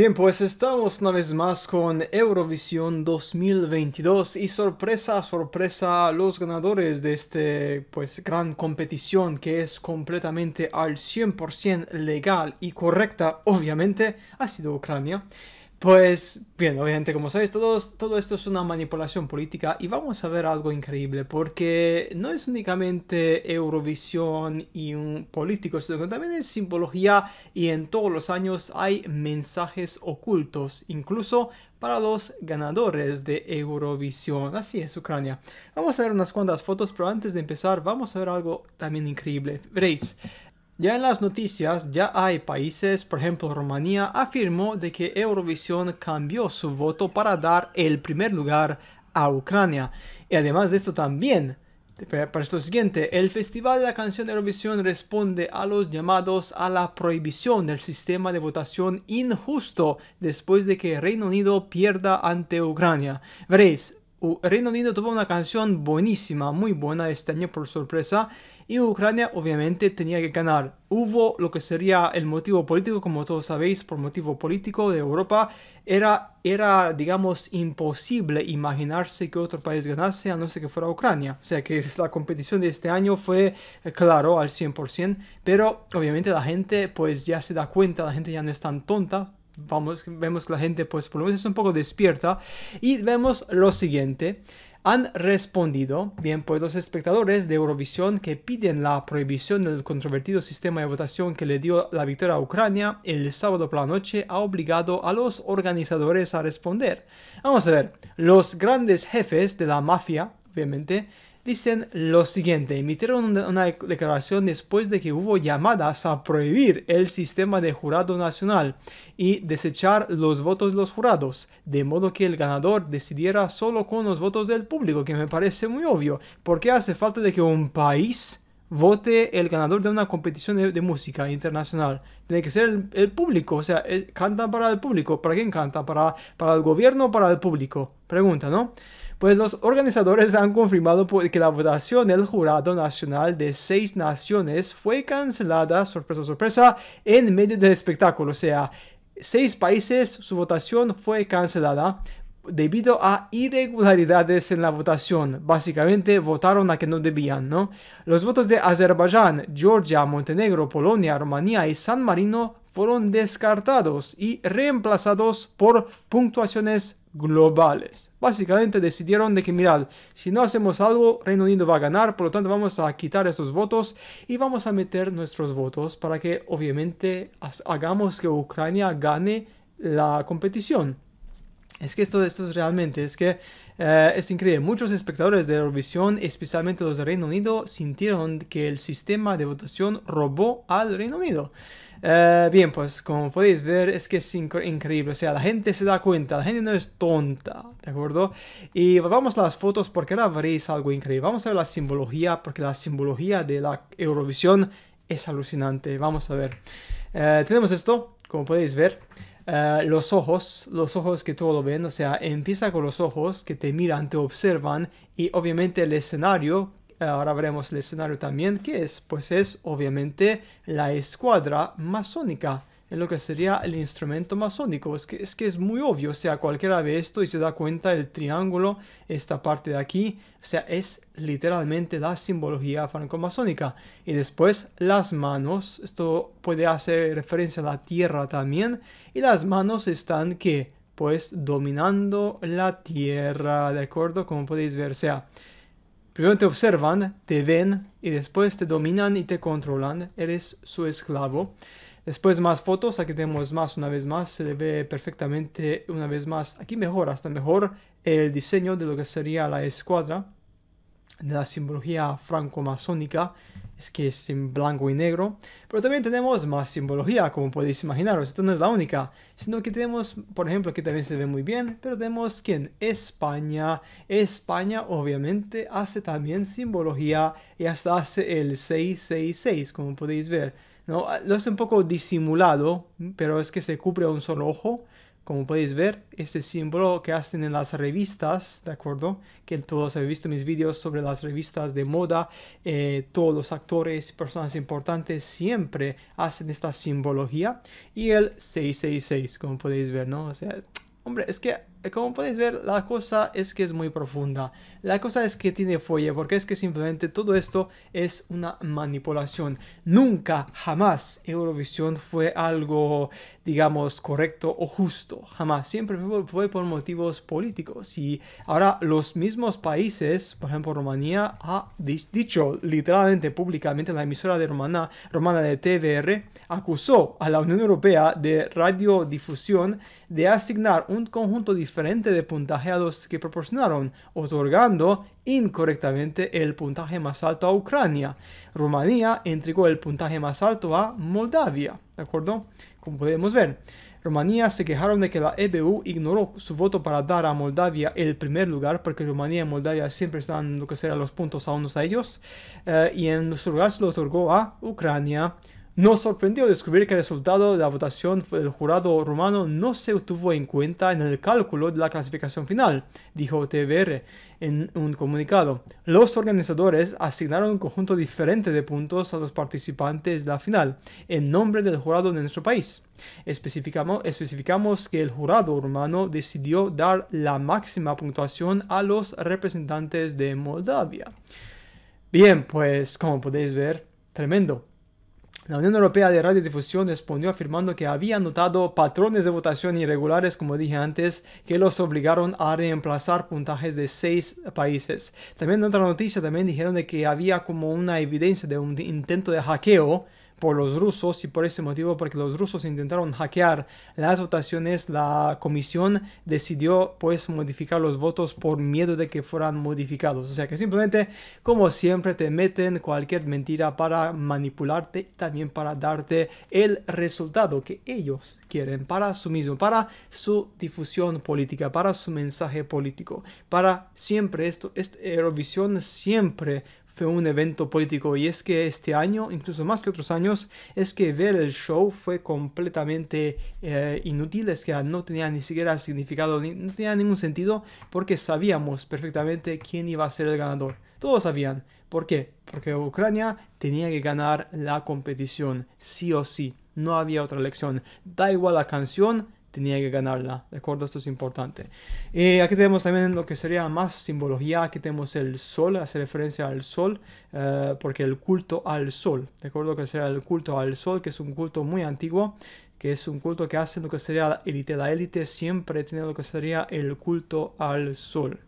Bien, pues estamos una vez más con Eurovisión 2022 y sorpresa, sorpresa, los ganadores de este pues gran competición que es completamente al 100% legal y correcta, obviamente, ha sido Ucrania. Pues bien, obviamente como sabéis, todo, todo esto es una manipulación política y vamos a ver algo increíble porque no es únicamente Eurovisión y un político, sino que también es simbología y en todos los años hay mensajes ocultos, incluso para los ganadores de Eurovisión. Así es, Ucrania. Vamos a ver unas cuantas fotos, pero antes de empezar vamos a ver algo también increíble. Veréis. Ya en las noticias, ya hay países, por ejemplo Rumanía, afirmó de que Eurovisión cambió su voto para dar el primer lugar a Ucrania. Y además de esto también, para esto siguiente, el Festival de la Canción de Eurovisión responde a los llamados a la prohibición del sistema de votación injusto después de que Reino Unido pierda ante Ucrania. Veréis, Reino Unido tuvo una canción buenísima, muy buena este año por sorpresa, y Ucrania obviamente tenía que ganar. Hubo lo que sería el motivo político, como todos sabéis, por motivo político de Europa, era, era digamos, imposible imaginarse que otro país ganase a no ser que fuera Ucrania. O sea que la competición de este año fue, eh, claro, al 100%, pero obviamente la gente pues ya se da cuenta, la gente ya no es tan tonta, vamos, vemos que la gente pues por lo menos es un poco despierta y vemos lo siguiente. Han respondido, bien, pues los espectadores de Eurovisión que piden la prohibición del controvertido sistema de votación que le dio la victoria a Ucrania el sábado por la noche ha obligado a los organizadores a responder. Vamos a ver, los grandes jefes de la mafia, obviamente, dicen lo siguiente, emitieron una declaración después de que hubo llamadas a prohibir el sistema de jurado nacional y desechar los votos de los jurados, de modo que el ganador decidiera solo con los votos del público, que me parece muy obvio, porque hace falta de que un país vote el ganador de una competición de, música internacional. Tiene que ser el, público, o sea, cantan para el público. ¿Para quién cantan? ¿Para, ¿Para el gobierno o para el público? Pregunta, ¿no? Pues los organizadores han confirmado que la votación del jurado nacional de seis naciones fue cancelada, sorpresa, sorpresa, en medio del espectáculo. O sea, seis países su votación fue cancelada debido a irregularidades en la votación. Básicamente votaron a que no debían, ¿no? Los votos de Azerbaiyán, Georgia, Montenegro, Polonia, Rumanía y San Marino fueron descartados y reemplazados por puntuaciones globales. Básicamente decidieron de que mirad, si no hacemos algo, Reino Unido va a ganar, por lo tanto vamos a quitar esos votos y vamos a meter nuestros votos para que obviamente hagamos que Ucrania gane la competición. Es que esto, esto realmente, es que eh, es increíble. Muchos espectadores de Eurovisión, especialmente los del Reino Unido, sintieron que el sistema de votación robó al Reino Unido. Eh, bien, pues como podéis ver, es que es increíble. O sea, la gente se da cuenta, la gente no es tonta, ¿de acuerdo? Y vamos a las fotos porque ahora veréis algo increíble. Vamos a ver la simbología, porque la simbología de la Eurovisión es alucinante. Vamos a ver. Eh, tenemos esto, como podéis ver. Eh, los ojos, los ojos que todo lo ven, o sea, empieza con los ojos que te miran, te observan y obviamente el escenario, eh, ahora veremos el escenario también, que es? Pues es obviamente la escuadra masónica en lo que sería el instrumento masónico. Es que, es muy obvio, o sea, cualquiera ve esto y se da cuenta el triángulo, esta parte de aquí, o sea, es literalmente la simbología franco-masónica. Y después las manos, esto puede hacer referencia a la tierra también, y las manos están que, pues, dominando la tierra, ¿de acuerdo? Como podéis ver, o sea... Primero te observan, te ven y después te dominan y te controlan. Eres su esclavo. Después más fotos, aquí tenemos más una vez más, se le ve perfectamente una vez más, aquí mejor, hasta mejor el diseño de lo que sería la escuadra de la simbología franco-masónica, es que es en blanco y negro, pero también tenemos más simbología, como podéis imaginaros, esto no es la única, sino que tenemos, por ejemplo, aquí también se ve muy bien, pero tenemos en España, España obviamente hace también simbología y hasta hace el 666, como podéis ver, ¿no? Lo es un poco disimulado, pero es que se cubre un solo ojo. Como podéis ver, este símbolo que hacen en las revistas, ¿de acuerdo? Que todos habéis visto mis vídeos sobre las revistas de moda, eh, todos los actores, y personas importantes siempre hacen esta simbología. Y el 666, como podéis ver, ¿no? O sea, hombre, es que eh, como podéis ver, la cosa es que es muy profunda. La cosa es que tiene folle, porque es que simplemente todo esto es una manipulación. Nunca, jamás Eurovisión fue algo, digamos, correcto o justo. Jamás. Siempre fue por motivos políticos. Y ahora los mismos países, por ejemplo Rumanía, ha dicho literalmente públicamente la emisora de Romana, Romana de TVR acusó a la Unión Europea de radiodifusión de asignar un conjunto diferente de puntaje a los que proporcionaron, otorgando incorrectamente el puntaje más alto a Ucrania. Rumanía entregó el puntaje más alto a Moldavia, ¿de acuerdo? Como podemos ver. Rumanía se quejaron de que la EBU ignoró su voto para dar a Moldavia el primer lugar, porque Rumanía y Moldavia siempre están lo que serán los puntos a unos a ellos, eh, y en los lugar lo otorgó a Ucrania. Nos sorprendió descubrir que el resultado de la votación del jurado romano no se tuvo en cuenta en el cálculo de la clasificación final, dijo TBR en un comunicado. Los organizadores asignaron un conjunto diferente de puntos a los participantes de la final, en nombre del jurado de nuestro país. Especificamos, especificamos que el jurado rumano decidió dar la máxima puntuación a los representantes de Moldavia. Bien, pues como podéis ver, tremendo. La Unión Europea de Radiodifusión respondió afirmando que había notado patrones de votación irregulares, como dije antes, que los obligaron a reemplazar puntajes de seis países. También en otra noticia también dijeron de que había como una evidencia de un intento de hackeo por los rusos y por ese motivo, porque los rusos intentaron hackear las votaciones, la comisión decidió pues modificar los votos por miedo de que fueran modificados. O sea que simplemente, como siempre, te meten cualquier mentira para manipularte y también para darte el resultado que ellos quieren para su mismo, para su difusión política, para su mensaje político. Para siempre esto, es Eurovisión siempre fue un evento político y es que este año, incluso más que otros años, es que ver el show fue completamente eh, inútil, es que no tenía ni siquiera significado, no tenía ningún sentido porque sabíamos perfectamente quién iba a ser el ganador. Todos sabían. ¿Por qué? Porque Ucrania tenía que ganar la competición, sí o sí. No había otra elección. Da igual la canción, tenía que ganarla. ¿De acuerdo? Esto es importante. Eh, aquí tenemos también lo que sería más simbología. Aquí tenemos el sol, hace referencia al sol, eh, porque el culto al sol. ¿De acuerdo? Que sería el culto al sol, que es un culto muy antiguo que es un culto que hace lo que sería la élite. La élite siempre tiene lo que sería el culto al sol.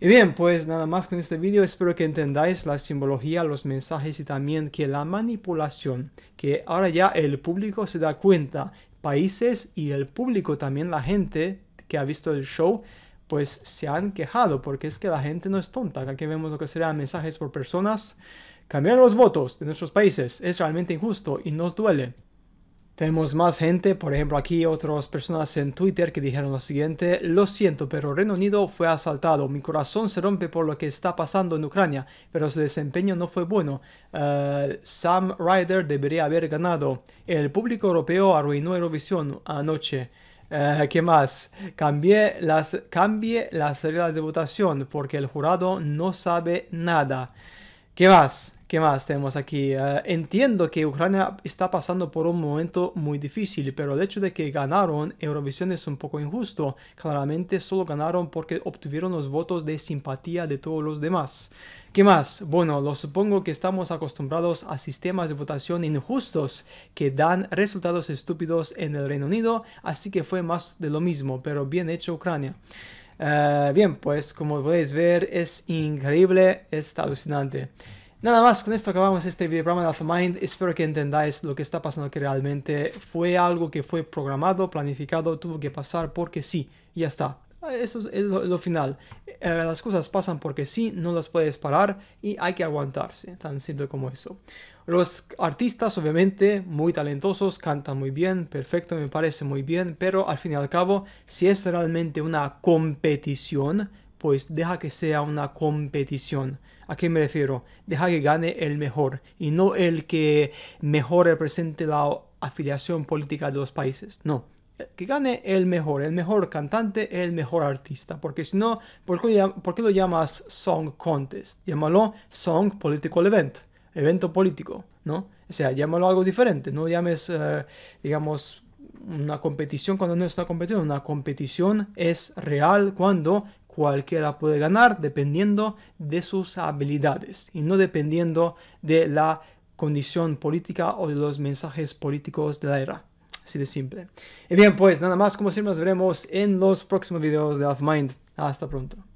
Y bien, pues nada más con este vídeo, espero que entendáis la simbología, los mensajes y también que la manipulación, que ahora ya el público se da cuenta países y el público también, la gente que ha visto el show, pues se han quejado, porque es que la gente no es tonta. que vemos lo que serían mensajes por personas. Cambiar los votos de nuestros países es realmente injusto y nos duele. Tenemos más gente, por ejemplo aquí otras personas en Twitter que dijeron lo siguiente, lo siento, pero Reino Unido fue asaltado, mi corazón se rompe por lo que está pasando en Ucrania, pero su desempeño no fue bueno, eh, Sam Ryder debería haber ganado, el público europeo arruinó Eurovisión anoche. Eh, ¿Qué más? Cambie las, cambie las reglas de votación porque el jurado no sabe nada. ¿Qué más? ¿Qué más tenemos aquí? Ah, entiendo que Ucrania está pasando por un momento muy difícil, pero el hecho de que ganaron Eurovisión es un poco injusto. Claramente solo ganaron porque obtuvieron los votos de simpatía de todos los demás. ¿Qué más? Bueno, lo supongo que estamos acostumbrados a sistemas de votación injustos que dan resultados estúpidos en el Reino Unido, así que fue más de lo mismo, pero bien hecho Ucrania. Ah, bien, pues como podéis ver es increíble, es alucinante. Nada más, con esto acabamos este video de Mind, Espero que entendáis lo que está pasando, que realmente fue algo que fue programado, planificado, tuvo que pasar porque sí, ya está. Eso es lo, final. Eh, las cosas pasan porque sí, no las puedes parar y hay que aguantarse, tan simple como eso. Los artistas, obviamente, muy talentosos, cantan muy bien, perfecto, me parece muy bien, pero al fin y al cabo, si es realmente una competición, pues deja que sea una competición. ¿A qué me refiero? Deja que gane el mejor y no el que mejor represente la afiliación política de los países. No, que gane el mejor, el mejor cantante, el mejor artista. Porque si no, ¿por qué, lo llamas Song Contest? Llámalo Song Political Event, evento político, ¿no? O sea, llámalo algo diferente, no llames, eh, digamos, una competición cuando no está competiendo Una competición es real cuando cualquiera puede ganar dependiendo de sus habilidades y no dependiendo de la condición política o de los mensajes políticos de la era. Así de simple. Y bien, pues nada más, como siempre nos veremos en los próximos videos de Half Hasta pronto.